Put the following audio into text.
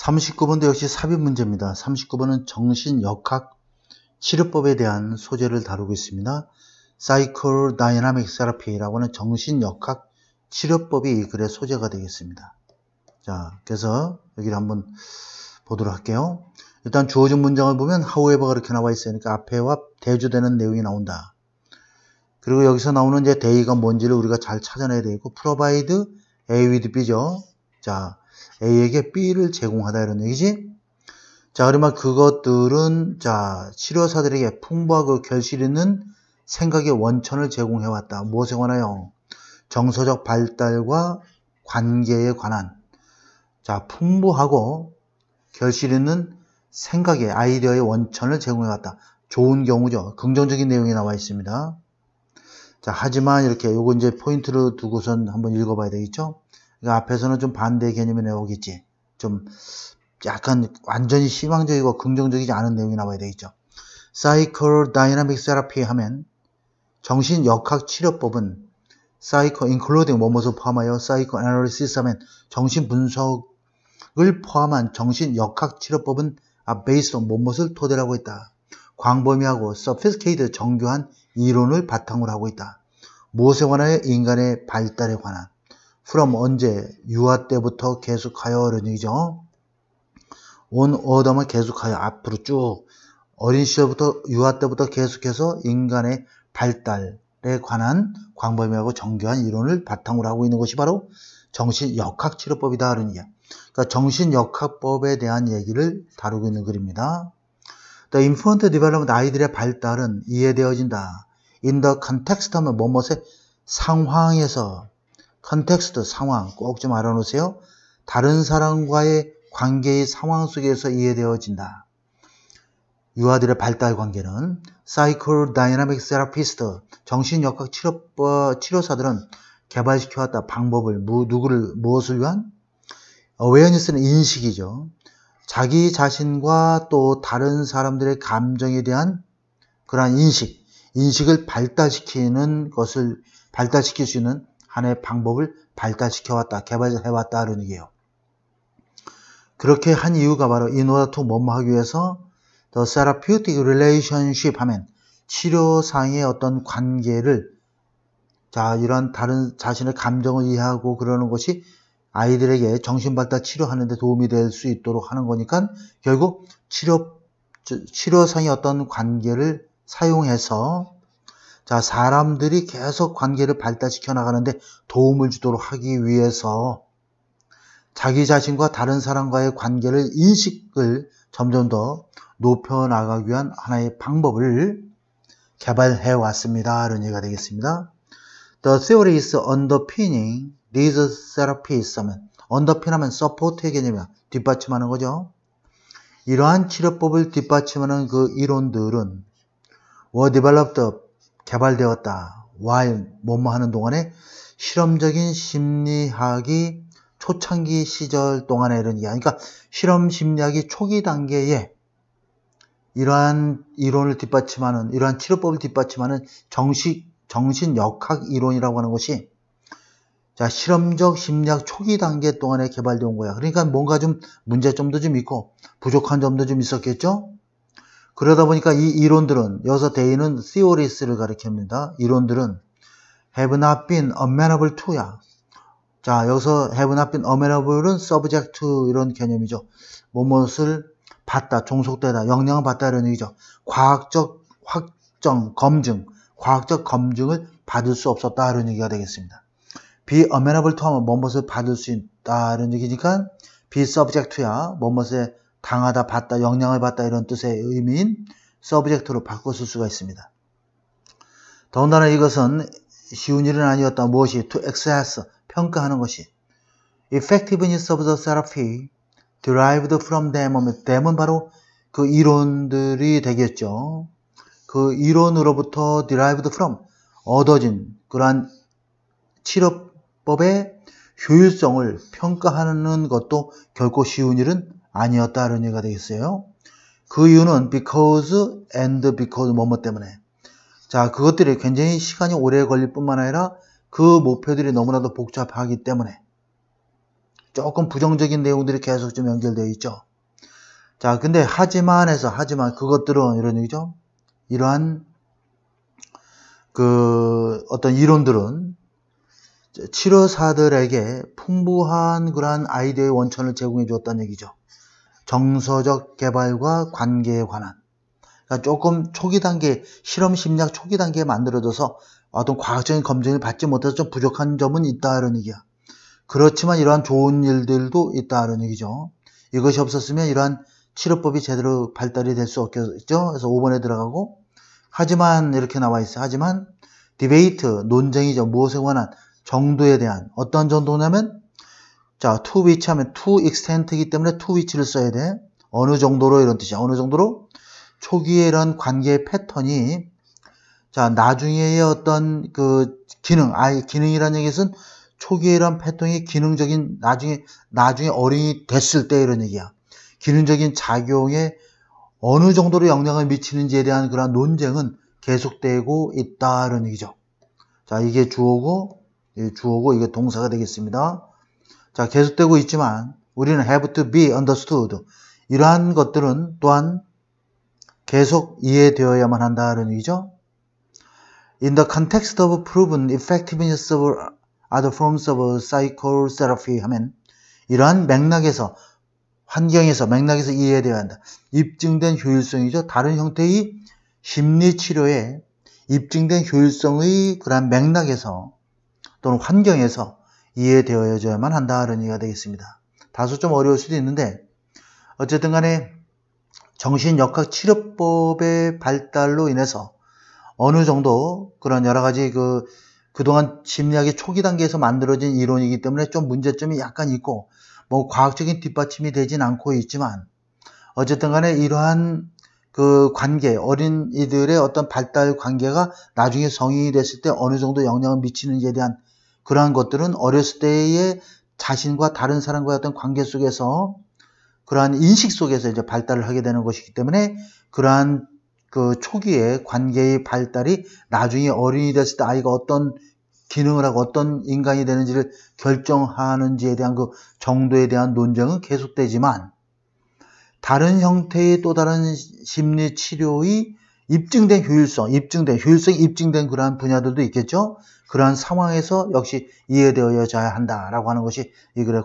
39번도 역시 삽입 문제입니다. 39번은 정신역학 치료법에 대한 소재를 다루고 있습니다. 사이클 다이나믹 세라피라고 하는 정신역학 치료법이 이 글의 소재가 되겠습니다. 자, 그래서 여기를 한번 보도록 할게요. 일단 주어진 문장을 보면 however가 이렇게 나와 있으니까 그러니까 앞에와 대조되는 내용이 나온다. 그리고 여기서 나오는 이제 d a 가 뭔지를 우리가 잘 찾아내야 되고 provide a with b죠. 자, A에게 B를 제공하다 이런 얘기지. 자, 그러면 그것들은 자 치료사들에게 풍부하고 결실 있는 생각의 원천을 제공해왔다. 무엇에 관하여? 정서적 발달과 관계에 관한 자 풍부하고 결실 있는 생각의 아이디어의 원천을 제공해왔다. 좋은 경우죠. 긍정적인 내용이 나와 있습니다. 자, 하지만 이렇게 요거 이제 포인트를 두고선 한번 읽어봐야 되겠죠? 그러니까 앞에서는 좀 반대의 개념이 나오겠지. 좀 약간 완전히 희망적이고 긍정적이지 않은 내용이 나와야 되겠죠. 사이코 다이나믹 세라피 하면 정신 역학 치료법은 사이코 인클로딩 뭐뭐서 포함하여 사이코 애널리시스 하면 정신 분석을 포함한 정신 역학 치료법은 아, 베이스 온 뭐뭐을 토대로 하고 있다. 광범위하고 서피스케이드 정교한 이론을 바탕으로 하고 있다. 모세 관하여 인간의 발달에 관한 from 언제 유아 때부터 계속하여라는 얘기죠. 온 어덤을 계속하여 앞으로 쭉 어린 시절부터 유아 때부터 계속해서 인간의 발달에 관한 광범위하고 정교한 이론을 바탕으로 하고 있는 것이 바로 정신역학치료법이다 하는 이야. 그러니까 정신역학법에 대한 얘기를 다루고 있는 글입니다. The infant development 아이들의 발달은 이해되어진다. In the context 하면 뭐뭐의 상황에서 컨텍스트 상황 꼭 좀 알아놓으세요. 다른 사람과의 관계의 상황 속에서 이해되어진다. 유아들의 발달 관계는 사이클 다이나믹 세라피스트, 정신역학 치료, 어, 치료사들은 개발시켜왔다. 방법을, 누구를, 무엇을 위한? 어웨어니스는 인식이죠. 자기 자신과 또 다른 사람들의 감정에 대한 그러한 인식, 인식을 발달시키는 것을 발달시킬 수 있는 하나의 방법을 발달시켜 왔다, 개발해 왔다 하는 얘기예요. 그렇게 한 이유가 바로 in order to 뭐뭐 하기 위해서 the therapeutic relationship 하면 치료상의 어떤 관계를 자 이런 다른 자신의 감정을 이해하고 그러는 것이 아이들에게 정신발달 치료하는 데 도움이 될 수 있도록 하는 거니까 결국 치료 치료상의 어떤 관계를 사용해서 자, 사람들이 계속 관계를 발달시켜 나가는데 도움을 주도록 하기 위해서 자기 자신과 다른 사람과의 관계를 인식을 점점 더 높여 나가기 위한 하나의 방법을 개발해 왔습니다. 이런 얘기가 되겠습니다. The theory is underpinning these therapies 하면 underpin 하면 support의 개념이야. 뒷받침하는 거죠. 이러한 치료법을 뒷받침하는 그 이론들은 were developed 개발되었다. 와 뭐뭐 하는 동안에 실험적인 심리학이 초창기 시절 동안에 이런 이야. 그러니까 실험 심리학이 초기 단계에 이러한 이론을 뒷받침하는 이러한 치료법을 뒷받침하는 정식 정신 역학 이론이라고 하는 것이 자, 실험적 심리학 초기 단계 동안에 개발된 거야. 그러니까 뭔가 좀 문제점도 좀 있고 부족한 점도 좀 있었겠죠? 그러다 보니까 이 이론들은 여기서 대인은 theories를 가리킵니다. 이론들은 have not been amenable to야. 자 여기서 have not been amenable은 subject to 이런 개념이죠. 무엇을 받다, 종속되다, 영향을 받다 이런 얘기죠. 과학적 확정, 검증, 과학적 검증을 받을 수 없었다 이런 얘기가 되겠습니다. be amenable to 하면 무엇을 받을 수 있다 이런 얘기니까 be subject to야 무엇에 강하다, 받다, 영향을 받다 이런 뜻의 의미인 서브젝트로 바꿨을 수가 있습니다. 더군다나 이것은 쉬운 일은 아니었다. 무엇이 to assess, 평가하는 것이 effectiveness of the therapy derived from them. them은 바로 그 이론들이 되겠죠. 그 이론으로부터 derived from, 얻어진 그러한 치료법의 효율성을 평가하는 것도 결코 쉬운 일은 아니었다 는 얘기가 되겠어요. 그 이유는 because and because 뭐 뭐 때문에 자 그것들이 굉장히 시간이 오래 걸릴 뿐만 아니라 그 목표들이 너무나도 복잡하기 때문에 조금 부정적인 내용들이 계속 좀 연결되어 있죠. 자 근데 하지만에서 하지만 그것들은 이런 얘기죠. 이러한 그 어떤 이론들은 치료사들에게 풍부한 그러한 아이디어의 원천을 제공해 주었다는 얘기죠. 정서적 개발과 관계에 관한 그러니까 조금 초기 단계 실험 심리학 초기 단계에 만들어져서 어떤 과학적인 검증을 받지 못해서 좀 부족한 점은 있다 이런 얘기야. 그렇지만 이러한 좋은 일들도 있다 이런 얘기죠. 이것이 없었으면 이러한 치료법이 제대로 발달이 될 수 없겠죠. 그래서 5번에 들어가고 하지만 이렇게 나와 있어요. 하지만 디베이트 논쟁이죠. 무엇에 관한 정도에 대한 어떤 정도냐면 자, to which 하면 to extent이기 때문에 to which를 써야 돼. 어느 정도로 이런 뜻이야. 어느 정도로? 초기에 이런 관계의 패턴이 자, 나중에의 어떤 그 기능, 아예 기능이라는 얘기에서는 초기에 이런 패턴이 기능적인 나중에 나중에 어린이 됐을 때 이런 얘기야. 기능적인 작용에 어느 정도로 영향을 미치는지에 대한 그런 논쟁은 계속되고 있다 이런 얘기죠. 자, 이게 주어고 주어고 이게 동사가 되겠습니다. 자, 계속되고 있지만 우리는 have to be understood. 이러한 것들은 또한 계속 이해되어야만 한다는 의미죠. In the context of proven effectiveness of other forms of psychotherapy 하면 이러한 맥락에서 환경에서 맥락에서 이해되어야 한다. 입증된 효율성이죠. 다른 형태의 심리치료에 입증된 효율성의 그러한 맥락에서 또는 환경에서 이해되어야만 져 한다 는이기가 되겠습니다. 다소 좀 어려울 수도 있는데 어쨌든 간에 정신역학 치료법의 발달로 인해서 어느 정도 그런 여러 가지 그 그동안 심리학의 초기 단계에서 만들어진 이론이기 때문에 좀 문제점이 약간 있고 뭐 과학적인 뒷받침이 되진 않고 있지만 어쨌든 간에 이러한 그 관계 어린이들의 어떤 발달 관계가 나중에 성인이 됐을 때 어느 정도 영향을 미치는지에 대한 그러한 것들은 어렸을 때의 자신과 다른 사람과의 어떤 관계 속에서 그러한 인식 속에서 이제 발달을 하게 되는 것이기 때문에 그러한 그초기의 관계의 발달이 나중에 어린이 됐을 때 아이가 어떤 기능을 하고 어떤 인간이 되는지를 결정하는지에 대한 그 정도에 대한 논쟁은 계속되지만 다른 형태의 또 다른 심리 치료의 입증된 효율성, 입증된 효율성이 입증된 그러한 분야들도 있겠죠. 그러한 상황에서 역시 이해되어야 한다라고 하는 것이 이 글의